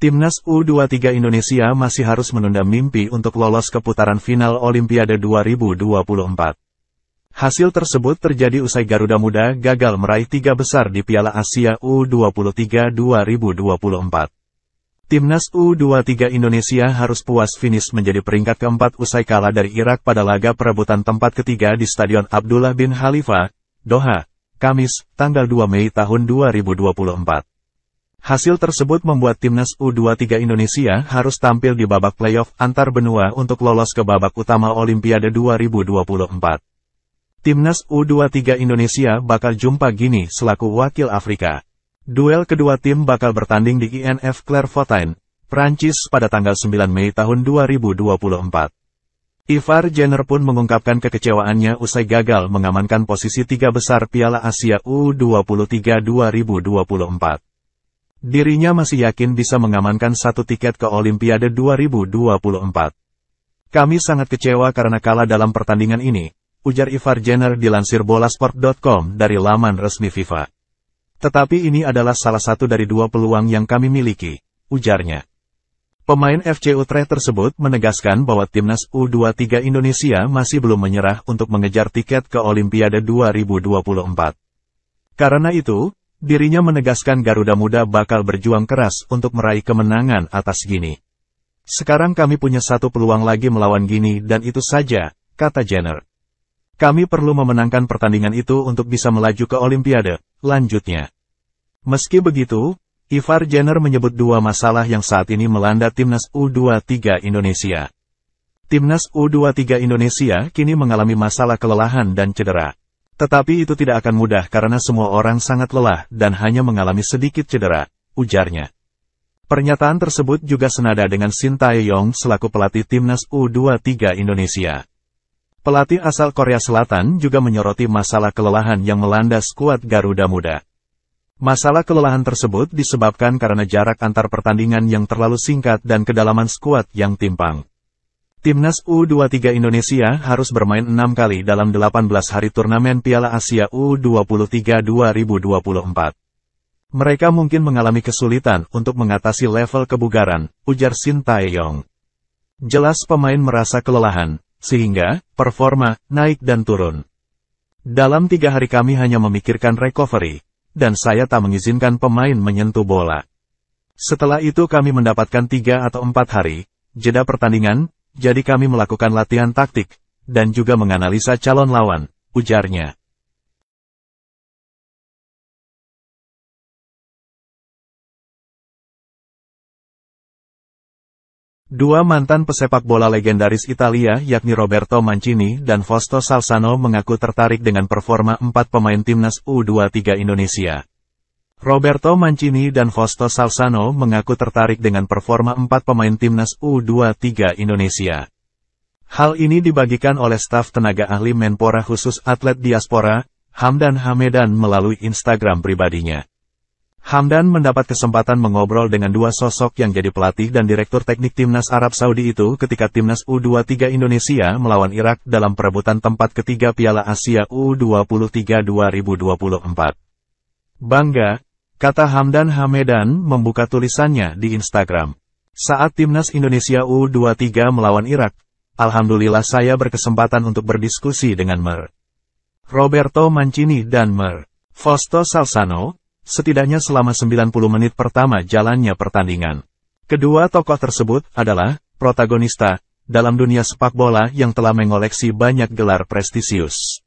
Timnas U23 Indonesia masih harus menunda mimpi untuk lolos ke putaran final Olimpiade 2024. Hasil tersebut terjadi usai Garuda Muda gagal meraih tiga besar di Piala Asia U23 2024. Timnas U23 Indonesia harus puas finish menjadi peringkat keempat usai kalah dari Irak pada laga perebutan tempat ketiga di Stadion Abdullah bin Khalifa, Doha, Kamis, tanggal 2 Mei tahun 2024. Hasil tersebut membuat timnas U23 Indonesia harus tampil di babak playoff antar benua untuk lolos ke babak utama Olimpiade 2024. Timnas U23 Indonesia bakal jumpa Gini selaku wakil Afrika. Duel kedua tim bakal bertanding di INF Clairefontaine, Prancis pada tanggal 9 Mei tahun 2024. Ivar Jenner pun mengungkapkan kekecewaannya usai gagal mengamankan posisi tiga besar Piala Asia U23 2024. Dirinya masih yakin bisa mengamankan satu tiket ke Olimpiade 2024. Kami sangat kecewa karena kalah dalam pertandingan ini, ujar Ivar Jenner dilansir bolasport.com dari laman resmi FIFA. Tetapi ini adalah salah satu dari dua peluang yang kami miliki, ujarnya. Pemain FC Utrecht tersebut menegaskan bahwa timnas U23 Indonesia masih belum menyerah untuk mengejar tiket ke Olimpiade 2024. Karena itu, Dirinya menegaskan Garuda Muda bakal berjuang keras untuk meraih kemenangan atas Gini. Sekarang kami punya satu peluang lagi melawan Gini dan itu saja, kata Jenner. Kami perlu memenangkan pertandingan itu untuk bisa melaju ke Olimpiade, lanjutnya. Meski begitu, Ivar Jenner menyebut dua masalah yang saat ini melanda Timnas U23 Indonesia. Timnas U23 Indonesia kini mengalami masalah kelelahan dan cedera. Tetapi itu tidak akan mudah karena semua orang sangat lelah dan hanya mengalami sedikit cedera, ujarnya. Pernyataan tersebut juga senada dengan Shin Tae-yong selaku pelatih timnas U23 Indonesia. Pelatih asal Korea Selatan juga menyoroti masalah kelelahan yang melanda skuad Garuda Muda. Masalah kelelahan tersebut disebabkan karena jarak antar pertandingan yang terlalu singkat dan kedalaman skuad yang timpang. Timnas U23 Indonesia harus bermain 6 kali dalam 18 hari turnamen Piala Asia U23 2024. Mereka mungkin mengalami kesulitan untuk mengatasi level kebugaran, ujar Shin Taeyong. Jelas pemain merasa kelelahan, sehingga performa naik dan turun. Dalam tiga hari kami hanya memikirkan recovery, dan saya tak mengizinkan pemain menyentuh bola. Setelah itu kami mendapatkan tiga atau empat hari, jeda pertandingan, jadi kami melakukan latihan taktik, dan juga menganalisa calon lawan, ujarnya. Dua mantan pesepak bola legendaris Italia yakni Roberto Mancini dan Fausto Salsano mengaku tertarik dengan performa empat pemain timnas U23 Indonesia. Roberto Mancini dan Fausto Salsano mengaku tertarik dengan performa empat pemain timnas U23 Indonesia. Hal ini dibagikan oleh staf tenaga ahli Menpora khusus atlet diaspora, Hamdan Hamedan melalui Instagram pribadinya. Hamdan mendapat kesempatan mengobrol dengan dua sosok yang jadi pelatih dan direktur teknik timnas Arab Saudi itu ketika timnas U23 Indonesia melawan Irak dalam perebutan tempat ketiga Piala Asia U23 2024. Bangga, kata Hamdan Hamedan membuka tulisannya di Instagram. Saat Timnas Indonesia U23 melawan Irak, Alhamdulillah saya berkesempatan untuk berdiskusi dengan Mer. Roberto Mancini dan Mer. Vosto Salsano, setidaknya selama 90 menit pertama jalannya pertandingan. Kedua tokoh tersebut adalah protagonista dalam dunia sepak bola yang telah mengoleksi banyak gelar prestisius.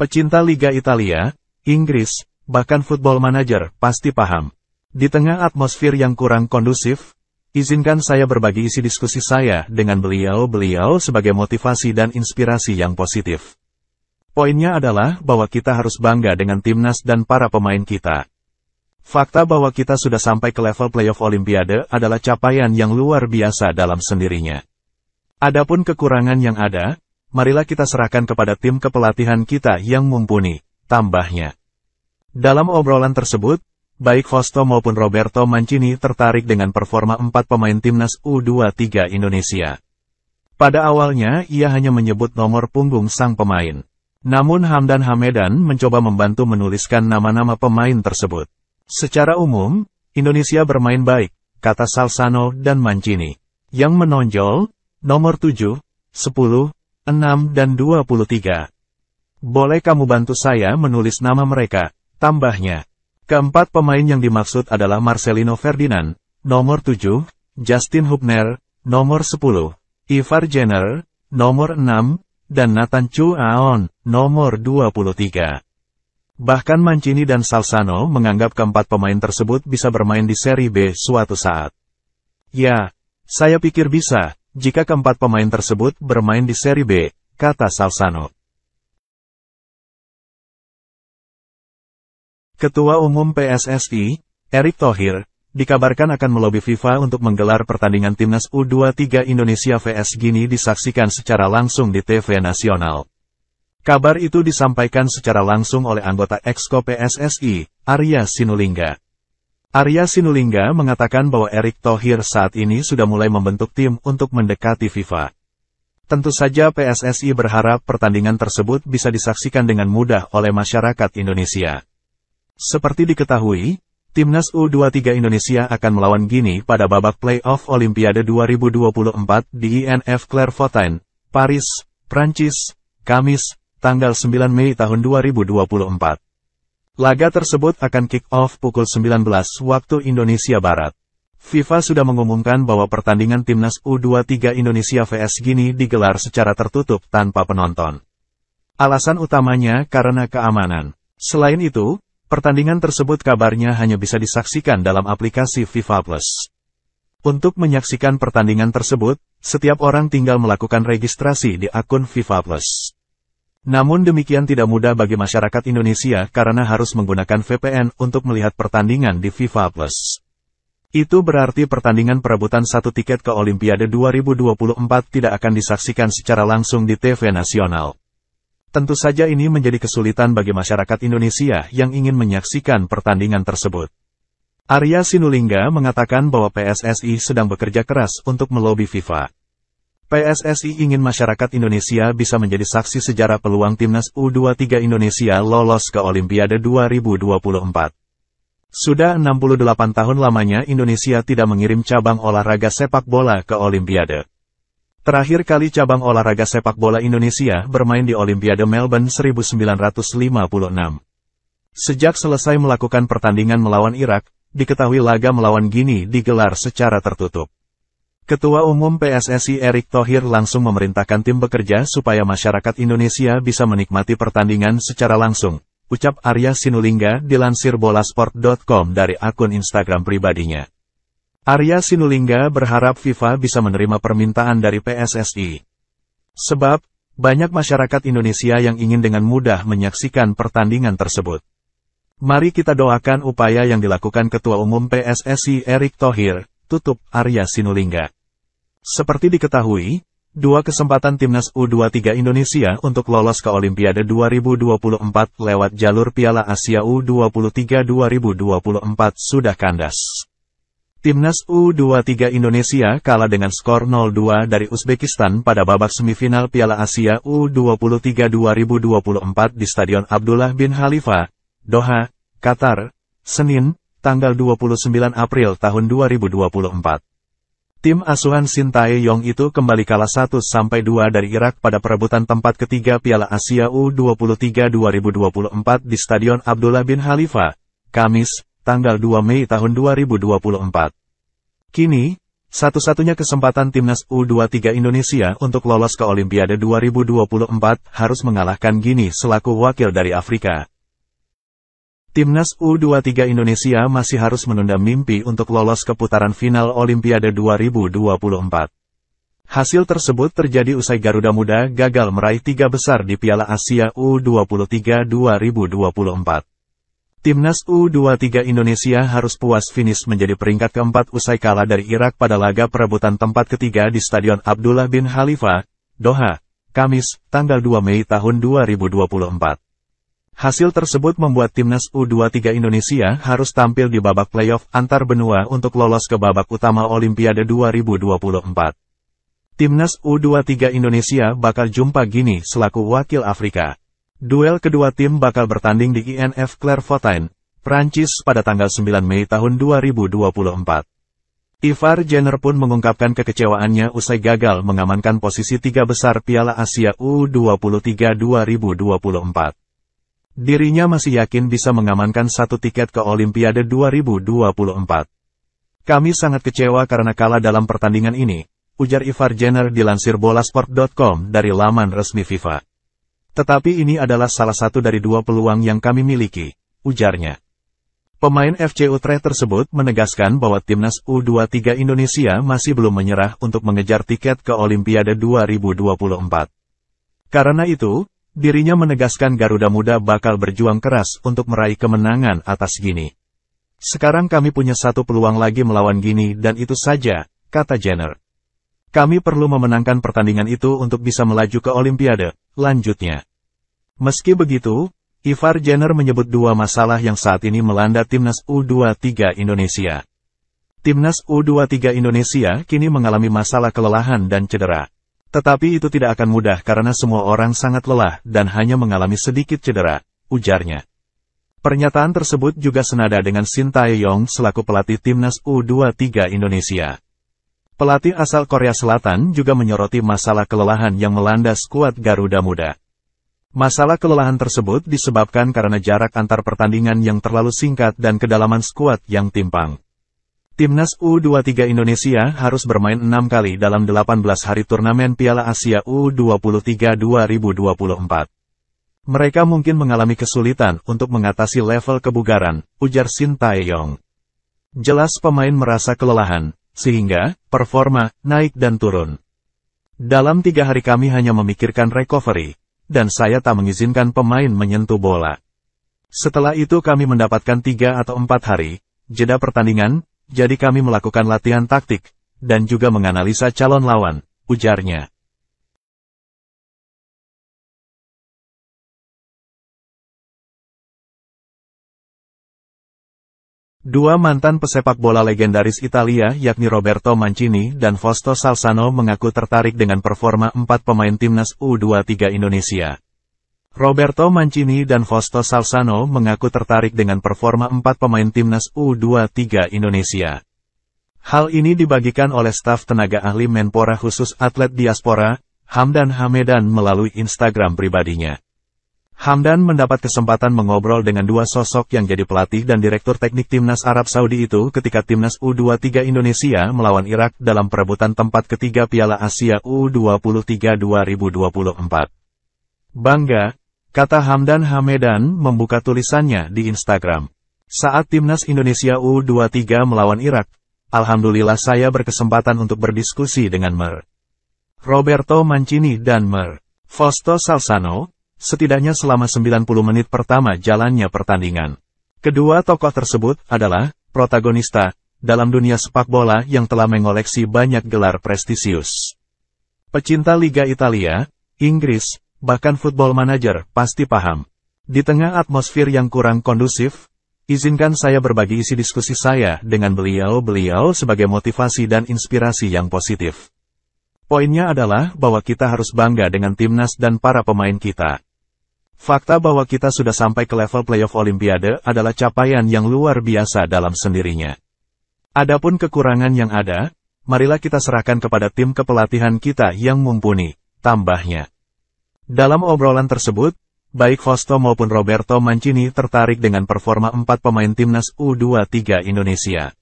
Pecinta Liga Italia, Inggris, bahkan football manager, pasti paham. Di tengah atmosfer yang kurang kondusif, izinkan saya berbagi isi diskusi saya dengan beliau-beliau sebagai motivasi dan inspirasi yang positif. Poinnya adalah bahwa kita harus bangga dengan timnas dan para pemain kita. Fakta bahwa kita sudah sampai ke level playoff Olimpiade adalah capaian yang luar biasa dalam sendirinya. Adapun kekurangan yang ada, marilah kita serahkan kepada tim kepelatihan kita yang mumpuni, tambahnya. Dalam obrolan tersebut, baik Vosto maupun Roberto Mancini tertarik dengan performa empat pemain timnas U23 Indonesia. Pada awalnya, ia hanya menyebut nomor punggung sang pemain. Namun Hamdan Hamedan mencoba membantu menuliskan nama-nama pemain tersebut. Secara umum, Indonesia bermain baik, kata Salsano dan Mancini. Yang menonjol, nomor 7, 10, 6 dan 23. Boleh kamu bantu saya menulis nama mereka? Tambahnya, keempat pemain yang dimaksud adalah Marcelino Ferdinand, nomor 7, Justin Hubner, nomor 10, Ivar Jenner, nomor 6, dan Nathan Chu Aon, nomor 23. Bahkan Mancini dan Salsano menganggap keempat pemain tersebut bisa bermain di seri B suatu saat. Ya, saya pikir bisa, jika keempat pemain tersebut bermain di seri B, kata Salsano. Ketua Umum PSSI, Erick Thohir, dikabarkan akan melobi FIFA untuk menggelar pertandingan Timnas U23 Indonesia vs Gini disaksikan secara langsung di TV nasional. Kabar itu disampaikan secara langsung oleh anggota Exco PSSI, Arya Sinulinga. Arya Sinulinga mengatakan bahwa Erick Thohir saat ini sudah mulai membentuk tim untuk mendekati FIFA. Tentu saja PSSI berharap pertandingan tersebut bisa disaksikan dengan mudah oleh masyarakat Indonesia. Seperti diketahui, Timnas U23 Indonesia akan melawan Gini pada babak playoff Olimpiade 2024 di INF Clairefontaine, Paris, Prancis, Kamis, tanggal 9 Mei tahun 2024. Laga tersebut akan kick-off pukul 19 waktu Indonesia Barat. FIFA sudah mengumumkan bahwa pertandingan Timnas U23 Indonesia vs Gini digelar secara tertutup tanpa penonton. Alasan utamanya karena keamanan. Selain itu, Pertandingan tersebut kabarnya hanya bisa disaksikan dalam aplikasi FIFA Plus. Untuk menyaksikan pertandingan tersebut, setiap orang tinggal melakukan registrasi di akun FIFA Plus. Namun demikian tidak mudah bagi masyarakat Indonesia karena harus menggunakan VPN untuk melihat pertandingan di FIFA Plus. Itu berarti pertandingan perebutan satu tiket ke Olimpiade 2024 tidak akan disaksikan secara langsung di TV nasional. Tentu saja ini menjadi kesulitan bagi masyarakat Indonesia yang ingin menyaksikan pertandingan tersebut. Arya Sinulinga mengatakan bahwa PSSI sedang bekerja keras untuk melobi FIFA. PSSI ingin masyarakat Indonesia bisa menjadi saksi sejarah peluang timnas U23 Indonesia lolos ke Olimpiade 2024. Sudah 68 tahun lamanya Indonesia tidak mengirim cabang olahraga sepak bola ke Olimpiade. Terakhir kali cabang olahraga sepak bola Indonesia bermain di Olimpiade Melbourne 1956. Sejak selesai melakukan pertandingan melawan Irak, diketahui laga melawan Gini digelar secara tertutup. Ketua Umum PSSI Erick Thohir langsung memerintahkan tim bekerja supaya masyarakat Indonesia bisa menikmati pertandingan secara langsung, ucap Arya Sinulinga dilansir bolasport.com dari akun Instagram pribadinya. Arya Sinulinga berharap FIFA bisa menerima permintaan dari PSSI. Sebab, banyak masyarakat Indonesia yang ingin dengan mudah menyaksikan pertandingan tersebut. Mari kita doakan upaya yang dilakukan Ketua Umum PSSI Erick Thohir, tutup Arya Sinulinga. Seperti diketahui, dua kesempatan timnas U23 Indonesia untuk lolos ke Olimpiade 2024 lewat jalur Piala Asia U23 2024 sudah kandas. Timnas U23 Indonesia kalah dengan skor 0-2 dari Uzbekistan pada babak semifinal Piala Asia U23 2024 di Stadion Abdullah bin Khalifa, Doha, Qatar, Senin, tanggal 29 April tahun 2024. Tim asuhan Yong itu kembali kalah 1-2 dari Irak pada perebutan tempat ketiga Piala Asia U23 2024 di Stadion Abdullah bin Khalifa, Kamis, tanggal 2 Mei tahun 2024. Kini, satu-satunya kesempatan timnas U23 Indonesia untuk lolos ke Olimpiade 2024 harus mengalahkan Gini selaku wakil dari Afrika. Timnas U23 Indonesia masih harus menunda mimpi untuk lolos ke putaran final Olimpiade 2024. Hasil tersebut terjadi usai Garuda Muda gagal meraih tiga besar di Piala Asia U23 2024. Timnas U23 Indonesia harus puas finish menjadi peringkat keempat usai kalah dari Irak pada laga perebutan tempat ketiga di Stadion Abdullah bin Khalifa, Doha, Kamis, tanggal 2 Mei tahun 2024. Hasil tersebut membuat Timnas U23 Indonesia harus tampil di babak playoff antar benua untuk lolos ke babak utama Olimpiade 2024. Timnas U23 Indonesia bakal jumpa Gini selaku wakil Afrika. Duel kedua tim bakal bertanding di INF Clairefontaine, Prancis pada tanggal 9 Mei tahun 2024. Ivar Jenner pun mengungkapkan kekecewaannya usai gagal mengamankan posisi tiga besar Piala Asia U23 2024. Dirinya masih yakin bisa mengamankan satu tiket ke Olimpiade 2024. Kami sangat kecewa karena kalah dalam pertandingan ini, ujar Ivar Jenner dilansir bolasport.com dari laman resmi FIFA. Tetapi ini adalah salah satu dari dua peluang yang kami miliki, ujarnya. Pemain FC Utrecht tersebut menegaskan bahwa timnas U23 Indonesia masih belum menyerah untuk mengejar tiket ke Olimpiade 2024. Karena itu, dirinya menegaskan Garuda Muda bakal berjuang keras untuk meraih kemenangan atas Gini. Sekarang kami punya satu peluang lagi melawan Gini dan itu saja, kata Jenner. Kami perlu memenangkan pertandingan itu untuk bisa melaju ke Olimpiade, lanjutnya. Meski begitu, Ivar Jenner menyebut dua masalah yang saat ini melanda Timnas U23 Indonesia. Timnas U23 Indonesia kini mengalami masalah kelelahan dan cedera. Tetapi itu tidak akan mudah karena semua orang sangat lelah dan hanya mengalami sedikit cedera, ujarnya. Pernyataan tersebut juga senada dengan Sintayong selaku pelatih Timnas U23 Indonesia. Pelatih asal Korea Selatan juga menyoroti masalah kelelahan yang melanda skuad Garuda Muda. Masalah kelelahan tersebut disebabkan karena jarak antar pertandingan yang terlalu singkat dan kedalaman skuad yang timpang. Timnas U23 Indonesia harus bermain 6 kali dalam 18 hari turnamen Piala Asia U23 2024. Mereka mungkin mengalami kesulitan untuk mengatasi level kebugaran, ujar Shin Taeyong. Jelas pemain merasa kelelahan, sehingga performa naik dan turun. Dalam tiga hari kami hanya memikirkan recovery, dan saya tak mengizinkan pemain menyentuh bola. Setelah itu kami mendapatkan tiga atau empat hari, jeda pertandingan, jadi kami melakukan latihan taktik, dan juga menganalisa calon lawan, ujarnya. Dua mantan pesepak bola legendaris Italia yakni Roberto Mancini dan Fausto Salsano mengaku tertarik dengan performa empat pemain timnas U23 Indonesia. Roberto Mancini dan Fausto Salsano mengaku tertarik dengan performa empat pemain timnas U23 Indonesia. Hal ini dibagikan oleh staf tenaga ahli Menpora khusus atlet diaspora, Hamdan Hamedan melalui Instagram pribadinya. Hamdan mendapat kesempatan mengobrol dengan dua sosok yang jadi pelatih dan direktur teknik timnas Arab Saudi itu ketika timnas U23 Indonesia melawan Irak dalam perebutan tempat ketiga Piala Asia U23 2024. Bangga, kata Hamdan Hamedan membuka tulisannya di Instagram. Saat timnas Indonesia U23 melawan Irak, Alhamdulillah saya berkesempatan untuk berdiskusi dengan Mer. Roberto Mancini dan Mer. Vosto Salsano, setidaknya selama 90 menit pertama jalannya pertandingan. Kedua tokoh tersebut adalah protagonista dalam dunia sepak bola yang telah mengoleksi banyak gelar prestisius. Pecinta Liga Italia, Inggris, bahkan football manager pasti paham. Di tengah atmosfer yang kurang kondusif, izinkan saya berbagi isi diskusi saya dengan beliau-beliau sebagai motivasi dan inspirasi yang positif. Poinnya adalah bahwa kita harus bangga dengan timnas dan para pemain kita. Fakta bahwa kita sudah sampai ke level playoff Olimpiade adalah capaian yang luar biasa dalam sendirinya. Adapun kekurangan yang ada, marilah kita serahkan kepada tim kepelatihan kita yang mumpuni, tambahnya. Dalam obrolan tersebut, baik Fosto maupun Roberto Mancini tertarik dengan performa empat pemain timnas U23 Indonesia.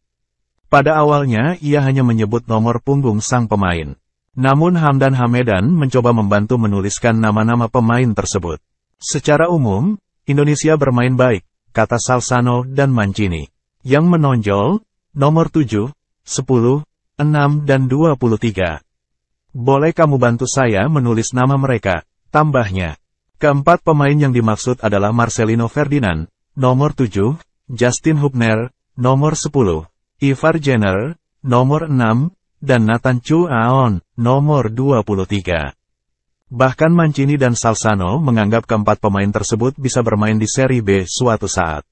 Pada awalnya, ia hanya menyebut nomor punggung sang pemain. Namun Hamdan Hamedan mencoba membantu menuliskan nama-nama pemain tersebut. Secara umum, Indonesia bermain baik, kata Salsano dan Mancini. Yang menonjol, nomor 7, 10, 6 dan 23. Boleh kamu bantu saya menulis nama mereka, tambahnya. Keempat pemain yang dimaksud adalah Marcelino Ferdinand, nomor 7, Justin Hubner, nomor 10, Ivar Jenner, nomor 6, dan Nathan Chu Aon, nomor 23. Bahkan Mancini dan Salsano menganggap keempat pemain tersebut bisa bermain di Serie B suatu saat.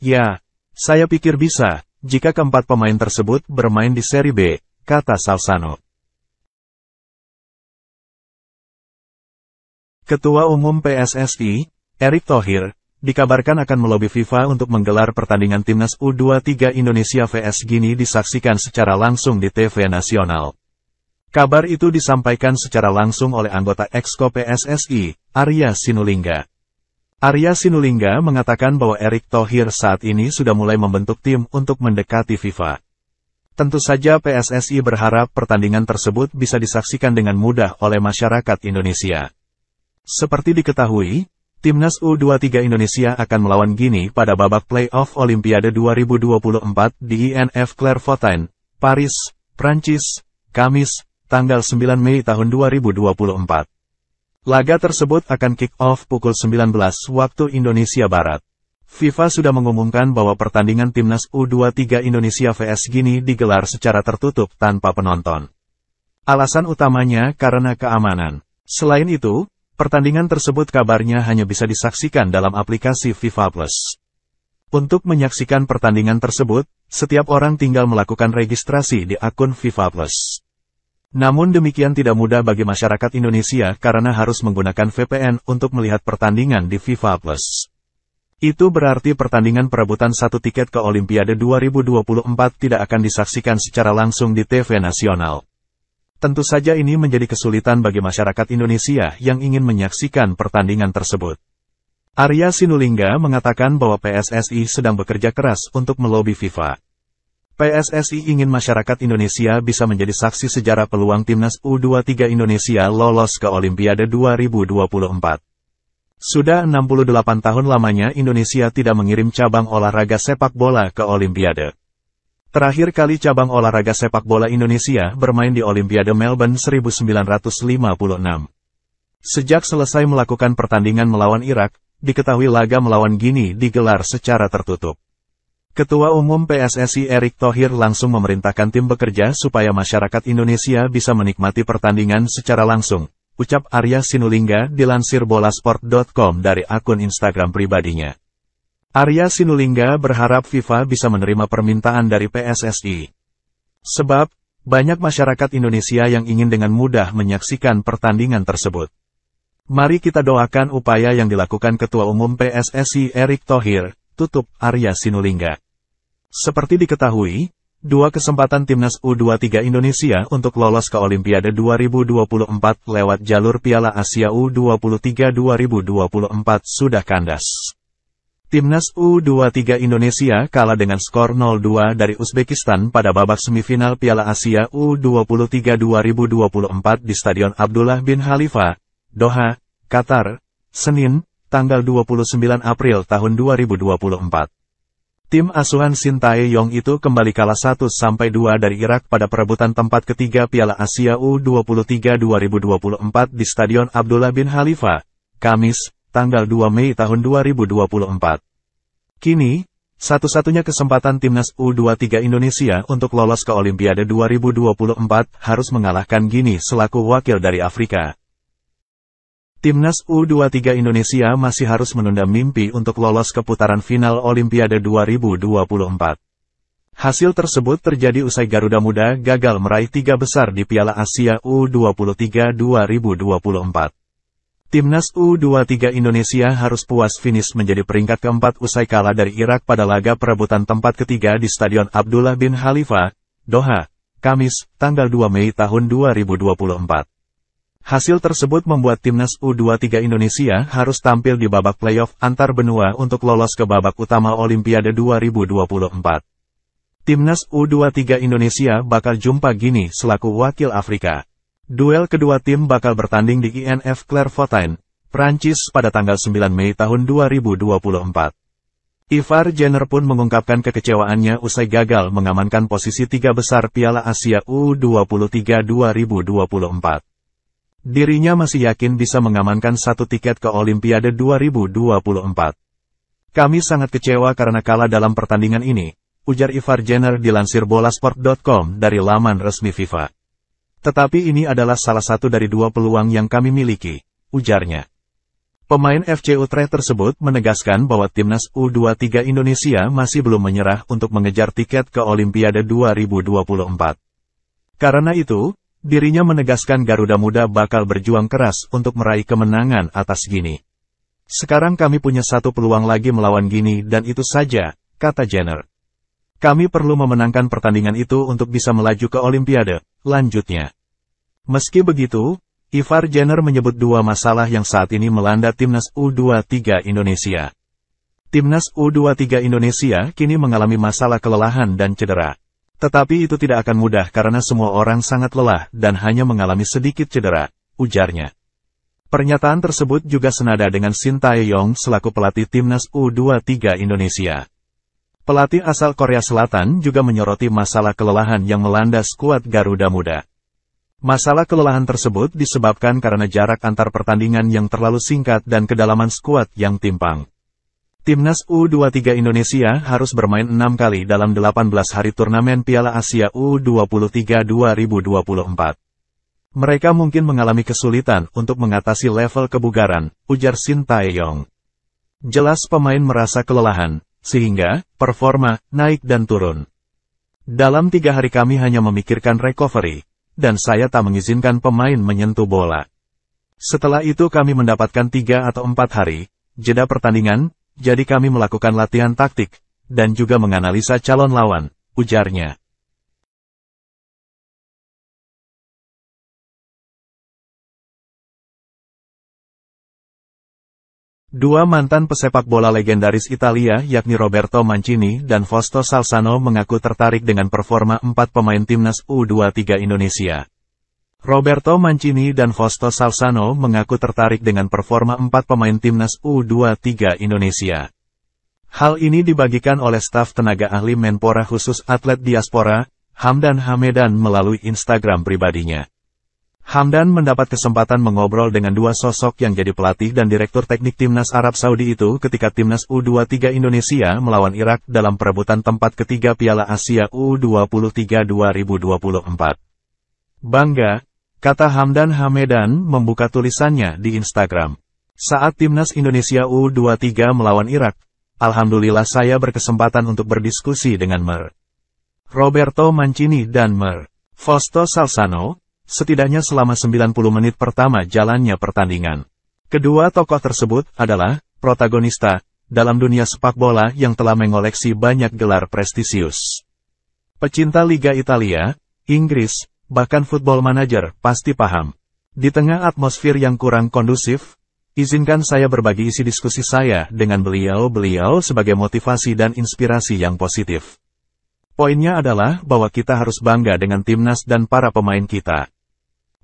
Ya, saya pikir bisa, jika keempat pemain tersebut bermain di Serie B, kata Salsano. Ketua Umum PSSI, Erick Thohir, dikabarkan akan melobi FIFA untuk menggelar pertandingan Timnas U23 Indonesia vs Gini disaksikan secara langsung di TV nasional. Kabar itu disampaikan secara langsung oleh anggota Exco PSSI, Arya Sinulinga. Arya Sinulinga mengatakan bahwa Erick Thohir saat ini sudah mulai membentuk tim untuk mendekati FIFA. Tentu saja PSSI berharap pertandingan tersebut bisa disaksikan dengan mudah oleh masyarakat Indonesia. Seperti diketahui, Timnas U23 Indonesia akan melawan Gini pada babak playoff Olimpiade 2024 di INF Clairefontaine, Paris, Prancis, Kamis, tanggal 9 Mei tahun 2024. Laga tersebut akan kick-off pukul 19 waktu Indonesia Barat. FIFA sudah mengumumkan bahwa pertandingan Timnas U23 Indonesia vs Gini digelar secara tertutup tanpa penonton. Alasan utamanya karena keamanan. Selain itu, pertandingan tersebut kabarnya hanya bisa disaksikan dalam aplikasi FIFA Plus. Untuk menyaksikan pertandingan tersebut, setiap orang tinggal melakukan registrasi di akun FIFA Plus. Namun demikian tidak mudah bagi masyarakat Indonesia karena harus menggunakan VPN untuk melihat pertandingan di FIFA Plus. Itu berarti pertandingan perebutan satu tiket ke Olimpiade 2024 tidak akan disaksikan secara langsung di TV nasional. Tentu saja ini menjadi kesulitan bagi masyarakat Indonesia yang ingin menyaksikan pertandingan tersebut. Arya Sinulinga mengatakan bahwa PSSI sedang bekerja keras untuk melobi FIFA. PSSI ingin masyarakat Indonesia bisa menjadi saksi sejarah peluang timnas U23 Indonesia lolos ke Olimpiade 2024. Sudah 68 tahun lamanya Indonesia tidak mengirim cabang olahraga sepak bola ke Olimpiade. Terakhir kali cabang olahraga sepak bola Indonesia bermain di Olimpiade Melbourne 1956. Sejak selesai melakukan pertandingan melawan Irak, diketahui laga melawan Gini digelar secara tertutup. Ketua Umum PSSI Erick Thohir langsung memerintahkan tim bekerja supaya masyarakat Indonesia bisa menikmati pertandingan secara langsung, ucap Arya Sinulinga dilansir bolasport.com dari akun Instagram pribadinya. Arya Sinulinga berharap FIFA bisa menerima permintaan dari PSSI. Sebab, banyak masyarakat Indonesia yang ingin dengan mudah menyaksikan pertandingan tersebut. Mari kita doakan upaya yang dilakukan Ketua Umum PSSI Erick Thohir, tutup Arya Sinulinga. Seperti diketahui, dua kesempatan timnas U23 Indonesia untuk lolos ke Olimpiade 2024 lewat jalur Piala Asia U23 2024 sudah kandas. Timnas U23 Indonesia kalah dengan skor 0-2 dari Uzbekistan pada babak semifinal Piala Asia U23 2024 di Stadion Abdullah bin Khalifa, Doha, Qatar, Senin, tanggal 29 April tahun 2024. Tim asuhan Shin yong itu kembali kalah 1-2 dari Irak pada perebutan tempat ketiga Piala Asia U23 2024 di Stadion Abdullah bin Khalifa, Kamis, tanggal 2 Mei tahun 2024. Kini, satu-satunya kesempatan timnas U23 Indonesia untuk lolos ke Olimpiade 2024 harus mengalahkan Gini selaku wakil dari Afrika. Timnas U23 Indonesia masih harus menunda mimpi untuk lolos ke putaran final Olimpiade 2024. Hasil tersebut terjadi usai Garuda Muda gagal meraih tiga besar di Piala Asia U23 2024. Timnas U23 Indonesia harus puas finish menjadi peringkat keempat usai kalah dari Irak pada laga perebutan tempat ketiga di Stadion Abdullah bin Khalifa, Doha, Kamis, tanggal 2 Mei tahun 2024. Hasil tersebut membuat timnas U23 Indonesia harus tampil di babak playoff antar benua untuk lolos ke babak utama Olimpiade 2024. Timnas U23 Indonesia bakal jumpa Gini selaku wakil Afrika. Duel kedua tim bakal bertanding di INF Clairefontaine, Prancis pada tanggal 9 Mei tahun 2024. Ivar Jenner pun mengungkapkan kekecewaannya usai gagal mengamankan posisi tiga besar Piala Asia U23 2024. Dirinya masih yakin bisa mengamankan satu tiket ke Olimpiade 2024. Kami sangat kecewa karena kalah dalam pertandingan ini, ujar Ivar Jenner dilansir bolasport.com dari laman resmi FIFA. Tetapi ini adalah salah satu dari dua peluang yang kami miliki, ujarnya. Pemain FC Utrecht tersebut menegaskan bahwa timnas U23 Indonesia masih belum menyerah untuk mengejar tiket ke Olimpiade 2024. Karena itu, Dirinya menegaskan Garuda Muda bakal berjuang keras untuk meraih kemenangan atas Gini. Sekarang kami punya satu peluang lagi melawan Gini dan itu saja, kata Jenner. Kami perlu memenangkan pertandingan itu untuk bisa melaju ke Olimpiade, lanjutnya. Meski begitu, Ivar Jenner menyebut dua masalah yang saat ini melanda Timnas U23 Indonesia. Timnas U23 Indonesia kini mengalami masalah kelelahan dan cedera. Tetapi itu tidak akan mudah karena semua orang sangat lelah dan hanya mengalami sedikit cedera, ujarnya. Pernyataan tersebut juga senada dengan Shin Tae-yong selaku pelatih timnas U23 Indonesia. Pelatih asal Korea Selatan juga menyoroti masalah kelelahan yang melanda skuad Garuda Muda. Masalah kelelahan tersebut disebabkan karena jarak antar pertandingan yang terlalu singkat dan kedalaman skuad yang timpang. Timnas U23 Indonesia harus bermain 6 kali dalam 18 hari turnamen Piala Asia U23 2024. Mereka mungkin mengalami kesulitan untuk mengatasi level kebugaran, ujar Shin Taeyong. Jelas pemain merasa kelelahan, sehingga performa naik dan turun. Dalam tiga hari kami hanya memikirkan recovery, dan saya tak mengizinkan pemain menyentuh bola. Setelah itu kami mendapatkan tiga atau empat hari, jeda pertandingan, jadi kami melakukan latihan taktik, dan juga menganalisa calon lawan, ujarnya. Dua mantan pesepak bola legendaris Italia yakni Roberto Mancini dan Fausto Salsano mengaku tertarik dengan performa empat pemain timnas U23 Indonesia. Roberto Mancini dan Fausto Salsano mengaku tertarik dengan performa empat pemain timnas U23 Indonesia. Hal ini dibagikan oleh staf tenaga ahli Menpora khusus atlet diaspora, Hamdan Hamedan melalui Instagram pribadinya. Hamdan mendapat kesempatan mengobrol dengan dua sosok yang jadi pelatih dan direktur teknik timnas Arab Saudi itu ketika timnas U23 Indonesia melawan Irak dalam perebutan tempat ketiga Piala Asia U23 2024. Bangga, kata Hamdan Hamedan membuka tulisannya di Instagram. Saat Timnas Indonesia U23 melawan Irak, Alhamdulillah saya berkesempatan untuk berdiskusi dengan Mer. Roberto Mancini dan Mer. Fosto Salsano, setidaknya selama 90 menit pertama jalannya pertandingan. Kedua tokoh tersebut adalah protagonista dalam dunia sepak bola yang telah mengoleksi banyak gelar prestisius. Pecinta Liga Italia, Inggris, bahkan football manager, pasti paham. Di tengah atmosfer yang kurang kondusif, izinkan saya berbagi isi diskusi saya dengan beliau-beliau sebagai motivasi dan inspirasi yang positif. Poinnya adalah bahwa kita harus bangga dengan timnas dan para pemain kita.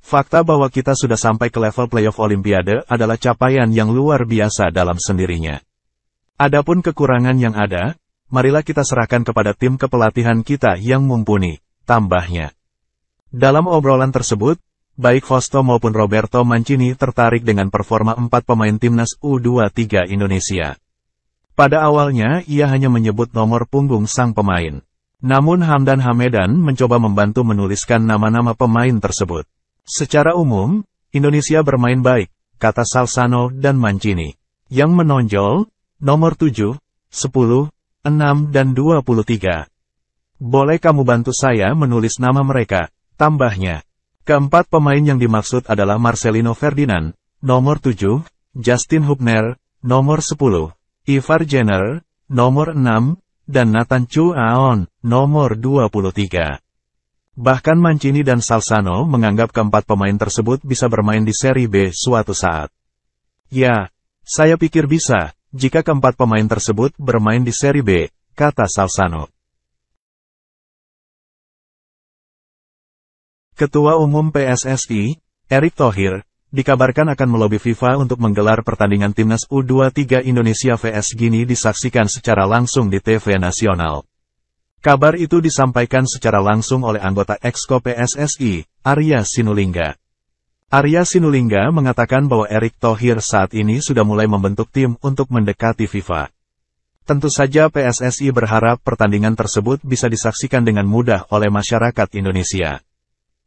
Fakta bahwa kita sudah sampai ke level playoff Olimpiade adalah capaian yang luar biasa dalam sendirinya. Adapun kekurangan yang ada, marilah kita serahkan kepada tim kepelatihan kita yang mumpuni, tambahnya. Dalam obrolan tersebut, baik Fosto maupun Roberto Mancini tertarik dengan performa empat pemain timnas U23 Indonesia. Pada awalnya, ia hanya menyebut nomor punggung sang pemain. Namun Hamdan Hamedan mencoba membantu menuliskan nama-nama pemain tersebut. Secara umum, Indonesia bermain baik, kata Salsano dan Mancini. Yang menonjol, nomor 7, 10, 6 dan 23. Boleh kamu bantu saya menulis nama mereka? Tambahnya, keempat pemain yang dimaksud adalah Marcelino Ferdinand, nomor 7, Justin Hubner, nomor 10, Ivar Jenner, nomor 6, dan Nathan Chu Aon, nomor 23. Bahkan Mancini dan Salsano menganggap keempat pemain tersebut bisa bermain di Serie B suatu saat. Ya, saya pikir bisa, jika keempat pemain tersebut bermain di Serie B, kata Salsano. Ketua Umum PSSI, Erick Thohir, dikabarkan akan melobi FIFA untuk menggelar pertandingan timnas U23 Indonesia vs Gini disaksikan secara langsung di TV nasional. Kabar itu disampaikan secara langsung oleh anggota Exco PSSI, Arya Sinulinga. Arya Sinulinga mengatakan bahwa Erick Thohir saat ini sudah mulai membentuk tim untuk mendekati FIFA. Tentu saja PSSI berharap pertandingan tersebut bisa disaksikan dengan mudah oleh masyarakat Indonesia.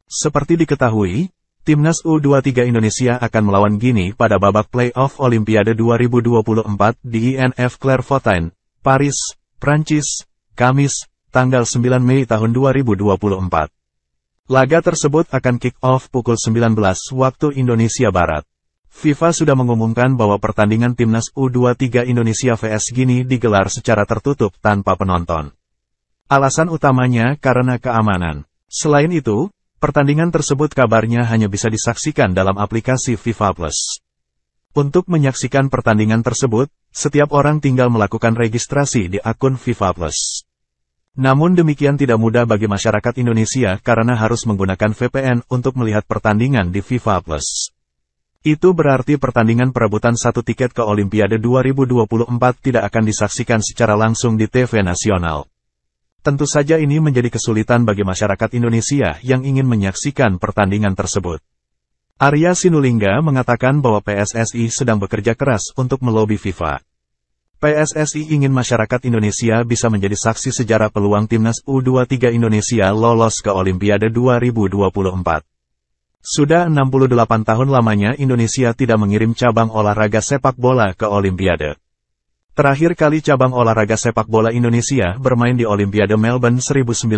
Seperti diketahui, Timnas U23 Indonesia akan melawan Gini pada babak playoff Olimpiade 2024 di INF Clairefontaine, Paris, Prancis, Kamis, tanggal 9 Mei tahun 2024. Laga tersebut akan kick-off pukul 19 waktu Indonesia Barat. FIFA sudah mengumumkan bahwa pertandingan Timnas U23 Indonesia vs Gini digelar secara tertutup tanpa penonton. Alasan utamanya karena keamanan. Selain itu, Pertandingan tersebut kabarnya hanya bisa disaksikan dalam aplikasi FIFA Plus. Untuk menyaksikan pertandingan tersebut, setiap orang tinggal melakukan registrasi di akun FIFA Plus. Namun demikian tidak mudah bagi masyarakat Indonesia karena harus menggunakan VPN untuk melihat pertandingan di FIFA Plus. Itu berarti pertandingan perebutan satu tiket ke Olimpiade 2024 tidak akan disaksikan secara langsung di TV nasional. Tentu saja ini menjadi kesulitan bagi masyarakat Indonesia yang ingin menyaksikan pertandingan tersebut. Arya Sinulinga mengatakan bahwa PSSI sedang bekerja keras untuk melobi FIFA. PSSI ingin masyarakat Indonesia bisa menjadi saksi sejarah peluang timnas U23 Indonesia lolos ke Olimpiade 2024. Sudah 68 tahun lamanya Indonesia tidak mengirim cabang olahraga sepak bola ke Olimpiade. Terakhir kali cabang olahraga sepak bola Indonesia bermain di Olimpiade Melbourne 1956.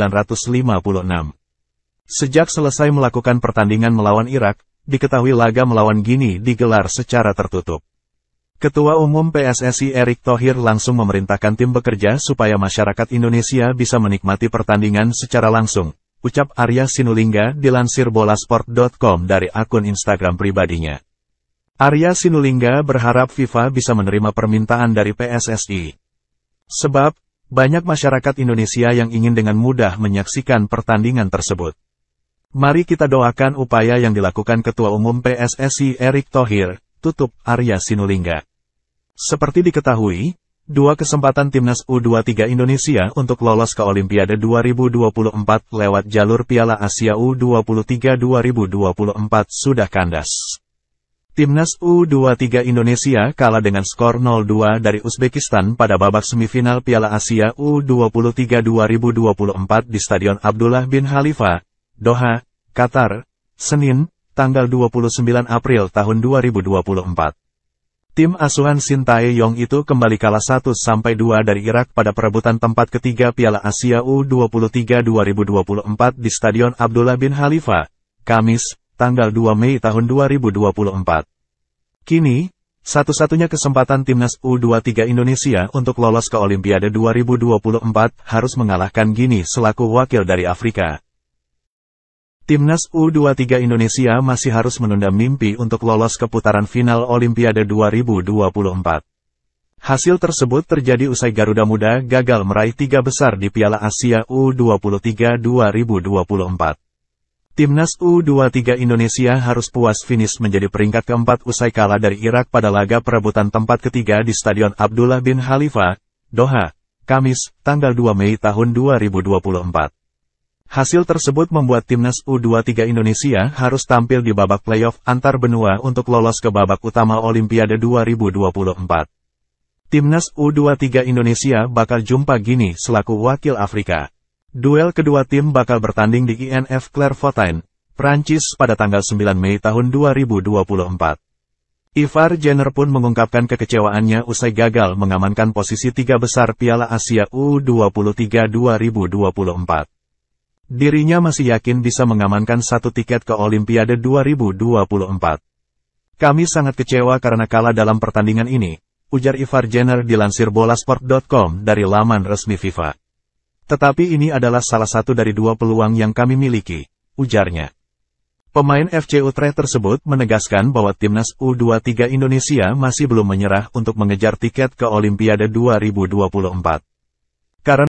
Sejak selesai melakukan pertandingan melawan Irak, diketahui laga melawan Gini digelar secara tertutup. Ketua Umum PSSI Erick Thohir langsung memerintahkan tim bekerja supaya masyarakat Indonesia bisa menikmati pertandingan secara langsung, ucap Arya Sinulinga dilansir bolasport.com dari akun Instagram pribadinya. Arya Sinulinga berharap FIFA bisa menerima permintaan dari PSSI. Sebab, banyak masyarakat Indonesia yang ingin dengan mudah menyaksikan pertandingan tersebut. Mari kita doakan upaya yang dilakukan Ketua Umum PSSI Erick Thohir, tutup Arya Sinulinga. Seperti diketahui, dua kesempatan timnas U23 Indonesia untuk lolos ke Olimpiade 2024 lewat jalur Piala Asia U23 2024 sudah kandas. Timnas U23 Indonesia kalah dengan skor 0-2 dari Uzbekistan pada babak semifinal Piala Asia U23 2024 di Stadion Abdullah bin Khalifa, Doha, Qatar, Senin, tanggal 29 April tahun 2024. Tim asuhan Yong itu kembali kalah 1-2 dari Irak pada perebutan tempat ketiga Piala Asia U23 2024 di Stadion Abdullah bin Khalifa, Kamis, tanggal 2 Mei tahun 2024. Kini, satu-satunya kesempatan timnas U23 Indonesia untuk lolos ke Olimpiade 2024 harus mengalahkan Gini selaku wakil dari Afrika. Timnas U23 Indonesia masih harus menunda mimpi untuk lolos ke putaran final Olimpiade 2024. Hasil tersebut terjadi usai Garuda Muda gagal meraih tiga besar di Piala Asia U23 2024. Timnas U23 Indonesia harus puas finish menjadi peringkat keempat usai kalah dari Irak pada laga perebutan tempat ketiga di Stadion Abdullah bin Khalifa, Doha, Kamis, tanggal 2 Mei tahun 2024. Hasil tersebut membuat Timnas U23 Indonesia harus tampil di babak playoff antar benua untuk lolos ke babak utama Olimpiade 2024. Timnas U23 Indonesia bakal jumpa Gini selaku wakil Afrika. Duel kedua tim bakal bertanding di INF Clairefontaine, Prancis pada tanggal 9 Mei tahun 2024. Ivar Jenner pun mengungkapkan kekecewaannya usai gagal mengamankan posisi tiga besar Piala Asia U23 2024. Dirinya masih yakin bisa mengamankan satu tiket ke Olimpiade 2024. Kami sangat kecewa karena kalah dalam pertandingan ini, ujar Ivar Jenner dilansir bolasport.com dari laman resmi FIFA. Tetapi ini adalah salah satu dari dua peluang yang kami miliki, ujarnya. Pemain FC Utrecht tersebut menegaskan bahwa timnas U23 Indonesia masih belum menyerah untuk mengejar tiket ke Olimpiade 2024. Karena